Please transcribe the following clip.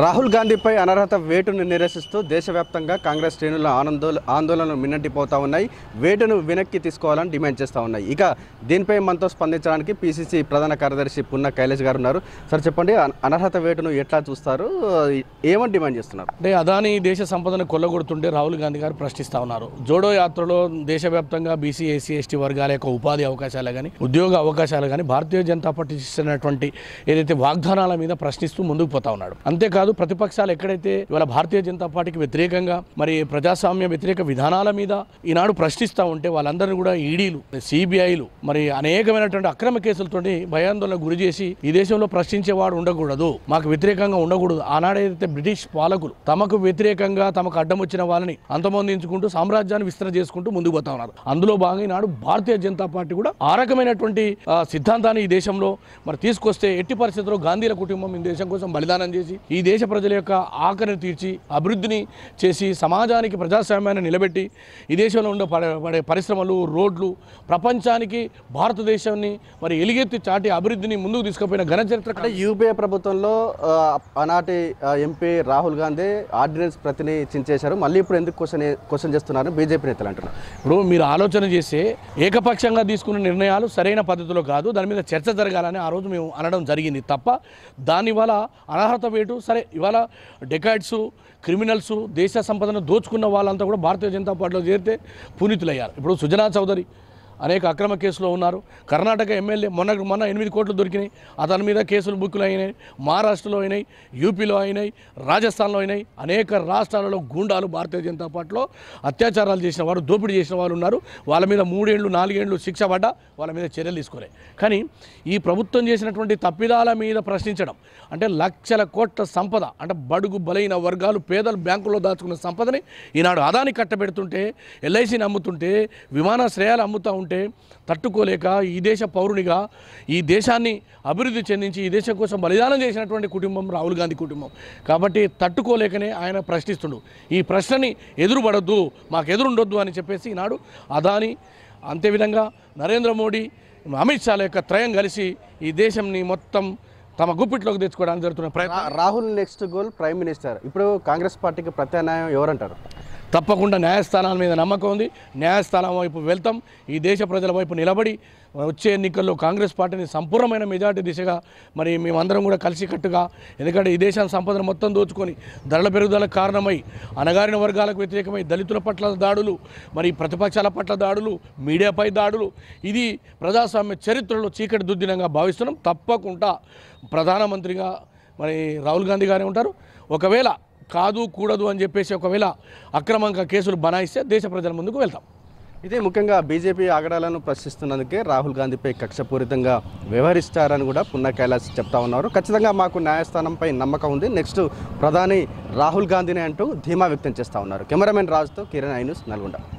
రాహుల్ గాంధీపై అనర్హత వేటును నిరసిస్తూ దేశవ్యాప్తంగా కాంగ్రెస్ శ్రేణుల ఆనందో ఆందోళనలు మిన్నట్టిపోతూ ఉన్నాయి వేటును వెనక్కి తీసుకోవాలని డిమాండ్ చేస్తూ ఉన్నాయి ఇక దీనిపై మనతో స్పందించడానికి పీసీసీ ప్రధాన కార్యదర్శి పున్న కైలాష్ గారు ఉన్నారు సార్ చెప్పండి అనర్హత వేటును ఎట్లా చూస్తారు ఏమని డిమాండ్ చేస్తున్నారు అంటే అదాని దేశ సంపదను కొల్లగొడుతుంటే రాహుల్ గాంధీ గారు ప్రశ్నిస్తూ ఉన్నారు జోడో యాత్రలో దేశవ్యాప్తంగా బీసీ ఏసీ ఎస్టీ వర్గాల యొక్క ఉపాధి అవకాశాలు కానీ ఉద్యోగ అవకాశాలు కానీ భారతీయ జనతా పార్టీ ఇస్తున్నటువంటి ఏదైతే వాగ్దానాల మీద ప్రశ్నిస్తూ ముందుకు పోతా ఉన్నాడు అంతేకాదు కాదు ప్రతిపక్షాలు ఎక్కడైతే ఇవాళ భారతీయ జనతా పార్టీకి వ్యతిరేకంగా మరి ప్రజాస్వామ్య వ్యతిరేక విధానాల మీద ఈనాడు ప్రశ్నిస్తూ ఉంటే వాళ్ళందరినీ కూడా ఈడీలు సిబిఐలు మరి అనేకమైనటువంటి అక్రమ కేసులతో భయాందోళన గురి చేసి ఈ దేశంలో ప్రశ్నించేవాడు ఉండకూడదు మాకు వ్యతిరేకంగా ఉండకూడదు ఆనాడైతే బ్రిటిష్ పాలకులు తమకు వ్యతిరేకంగా తమకు అడ్డం వచ్చిన వాళ్ళని అంతమొందించుకుంటూ సామ్రాజ్యాన్ని విస్తరణ చేసుకుంటూ ముందుకు పోతా ఉన్నారు అందులో భాగంగా ఈనాడు భారతీయ జనతా పార్టీ కూడా ఆ రకమైనటువంటి సిద్ధాంతాన్ని ఈ దేశంలో మరి తీసుకొస్తే ఎట్టి పరిస్థితుల్లో గాంధీల కుటుంబం ఈ దేశం కోసం బలిదానం చేసి ఈ దేశ ప్రజల యొక్క ఆకలిని తీర్చి అభివృద్ధిని చేసి సమాజానికి ప్రజాస్వామ్యాన్ని నిలబెట్టి ఈ దేశంలో ఉండే పడే పరిశ్రమలు రోడ్లు ప్రపంచానికి భారతదేశాన్ని మరి ఎలిగెత్తి చాటి అభివృద్ధిని ముందుకు తీసుకుపోయిన ఘనచరిత్ర యూపీఏ ప్రభుత్వంలో ఆనాటి ఎంపీ రాహుల్ గాంధీ ఆర్డినెన్స్ ప్రతిని చించేశారు మళ్ళీ ఇప్పుడు ఎందుకు క్వశ్చన్ క్వశ్చన్ చేస్తున్నారు బీజేపీ నేతలు అంటున్నారు ఇప్పుడు మీరు ఆలోచన చేస్తే ఏకపక్షంగా తీసుకున్న నిర్ణయాలు సరైన పద్ధతిలో కాదు దాని మీద చర్చ జరగాలని ఆ రోజు మేము అనడం జరిగింది తప్ప దానివల్ల అనర్హత వేటు సరే ఇవాళ డెకాయిడ్స్ క్రిమినల్స్ దేశ సంపదను దోచుకున్న వాళ్ళంతా కూడా భారతీయ జనతా పార్టీలో చేరితే పునీతులయ్యారు ఇప్పుడు సుజనా చౌదరి అనేక అక్రమ కేసులో ఉన్నారు కర్ణాటక ఎమ్మెల్యే మొన్న మొన్న ఎనిమిది కోట్లు దొరికినాయి అతని మీద కేసులు బుక్కులు అయినాయి మహారాష్ట్రలో అయినాయి యూపీలో అయినాయి రాజస్థాన్లో అయినాయి అనేక రాష్ట్రాలలో గూండాలు భారతీయ జనతా పార్టీలో అత్యాచారాలు చేసిన వారు దోపిడీ చేసిన వాళ్ళు ఉన్నారు వాళ్ళ మీద మూడేళ్ళు నాలుగేళ్ళు శిక్ష పడ్డా వాళ్ళ మీద చర్యలు తీసుకోలే కానీ ఈ ప్రభుత్వం చేసినటువంటి తప్పిదాల మీద ప్రశ్నించడం అంటే లక్షల కోట్ల సంపద అంటే బడుగు బలైన వర్గాలు పేదలు బ్యాంకుల్లో దాచుకున్న సంపదని ఈనాడు అదాని కట్టబెడుతుంటే ఎల్ఐసిని అమ్ముతుంటే విమానాశ్రయాలు అమ్ముతూ ఉంటే అంటే తట్టుకోలేక ఈ దేశ పౌరునిగా ఈ దేశాన్ని అభివృద్ధి చెందించి ఈ దేశం కోసం బలిదానం చేసినటువంటి కుటుంబం రాహుల్ గాంధీ కుటుంబం కాబట్టి తట్టుకోలేకనే ఆయన ప్రశ్నిస్తుండు ఈ ప్రశ్నని ఎదురుపడొద్దు మాకు ఎదురుండొద్దు అని చెప్పేసి ఈనాడు అదాని అంతేవిధంగా నరేంద్ర మోడీ అమిత్ షాల యొక్క త్రయం కలిసి ఈ దేశంని మొత్తం తమ గుప్పిట్లోకి తెచ్చుకోవడానికి జరుగుతున్న ప్రయత్నం Rahul next goal prime minister ఇప్పుడు కాంగ్రెస్ పార్టీకి ప్రత్యామ్నాయం ఎవరంటారు తప్పకుండా న్యాయస్థానాల మీద నమ్మకం ఉంది న్యాయస్థానం వైపు వెళ్తాం ఈ దేశ ప్రజల వైపు నిలబడి వచ్చే ఎన్నికల్లో కాంగ్రెస్ పార్టీని సంపూర్ణమైన మెజార్టీ దిశగా మరి మేమందరం కూడా కలిసికట్టుగా ఎందుకంటే ఈ దేశాన్ని సంపదను మొత్తం దోచుకొని ధరల పెరుగుదలకు కారణమై అనగారిన వర్గాలకు వ్యతిరేకమై దళితుల పట్ల దాడులు మరి ప్రతిపక్షాల పట్ల దాడులు మీడియాపై దాడులు ఇది ప్రజాస్వామ్య చరిత్రలో చీకటి దుర్దినంగా భావిస్తున్నాం తప్పకుండా ప్రధానమంత్రిగా మరి రాహుల్ గాంధీ గారే ఉంటారు ఒకవేళ కాదు కూడదు అని చెప్పేసి ఒకవేళ అక్రమంగా కేసులు బనాయిస్తే దేశ ప్రజల ముందుకు వెళ్తాం ఇదే ముఖ్యంగా బీజేపీ ఆగడాలను ప్రశ్నిస్తున్నందుకే రాహుల్ గాంధీపై కక్షపూరితంగా వ్యవహరిస్తారని కూడా పున్న కైలాస్ చెప్తా ఉన్నారు ఖచ్చితంగా మాకు న్యాయస్థానంపై నమ్మకం ఉంది నెక్స్ట్ ప్రధాని రాహుల్ గాంధీని అంటూ ధీమా వ్యక్తం చేస్తూ ఉన్నారు కెమెరామెన్ రాజుతో కిరణ్ ఐ న్యూస్ నల్గొండ